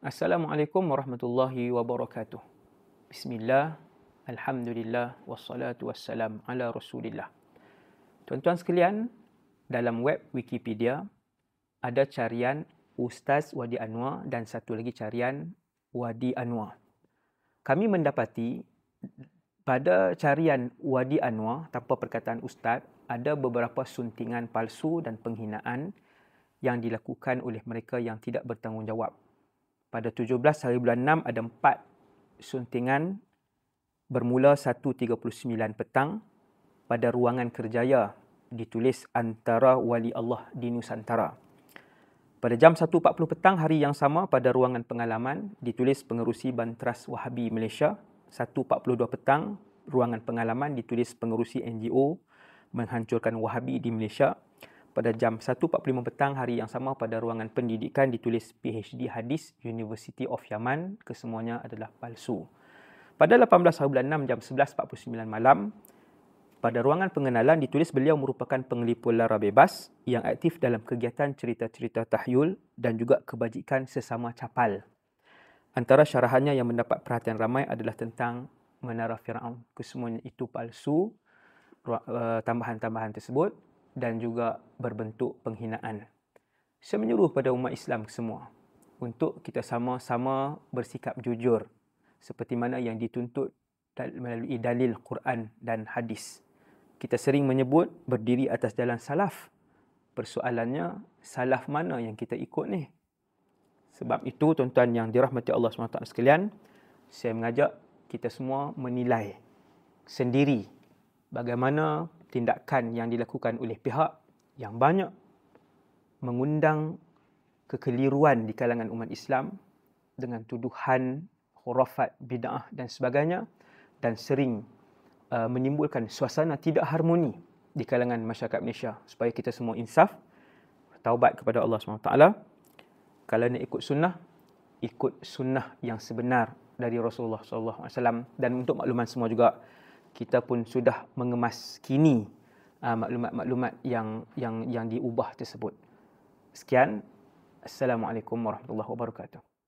Assalamualaikum warahmatullahi wabarakatuh. Bismillah, Alhamdulillah, wassalatu wassalam ala rasulillah. Tuan-tuan sekalian, dalam web Wikipedia, ada carian Ustaz Wadi Anwar dan satu lagi carian Wadi Anwar. Kami mendapati pada carian Wadi Anwar tanpa perkataan Ustaz, ada beberapa suntingan palsu dan penghinaan yang dilakukan oleh mereka yang tidak bertanggungjawab pada 17 hari bulan 6 ada empat suntingan bermula 1.39 petang pada ruangan kerjaya ditulis antara wali Allah di Nusantara. Pada jam 1.40 petang hari yang sama pada ruangan pengalaman ditulis pengerusi Bantras Wahabi Malaysia. 1.42 petang ruangan pengalaman ditulis pengerusi NGO menghancurkan Wahabi di Malaysia pada jam 1.45 petang hari yang sama pada ruangan pendidikan ditulis PhD Hadis University of Yaman kesemuanya adalah palsu. Pada 18 hari bulan 6 jam 11.49 malam pada ruangan pengenalan ditulis beliau merupakan pengelipu lara bebas yang aktif dalam kegiatan cerita-cerita tahyul dan juga kebajikan sesama capal. Antara syarahannya yang mendapat perhatian ramai adalah tentang menara Fir'aun. Kesemuanya itu palsu, eh, tambahan-tambahan tersebut dan juga berbentuk penghinaan. Saya menyuruh pada umat Islam semua untuk kita sama-sama bersikap jujur seperti mana yang dituntut melalui dalil Quran dan hadis. Kita sering menyebut berdiri atas jalan salaf. Persoalannya, salaf mana yang kita ikut ni? Sebab itu, tuan-tuan yang dirahmati Allah SWT sekalian, saya mengajak kita semua menilai sendiri bagaimana tindakan yang dilakukan oleh pihak yang banyak mengundang kekeliruan di kalangan umat Islam dengan tuduhan khurafat, bid'ah dan sebagainya dan sering uh, menimbulkan suasana tidak harmoni di kalangan masyarakat Malaysia supaya kita semua insaf taubat kepada Allah SWT kalau nak ikut sunnah ikut sunnah yang sebenar dari Rasulullah SAW dan untuk makluman semua juga kita pun sudah mengemas kini uh, ah, maklumat-maklumat yang yang yang diubah tersebut. Sekian. Assalamualaikum warahmatullahi wabarakatuh.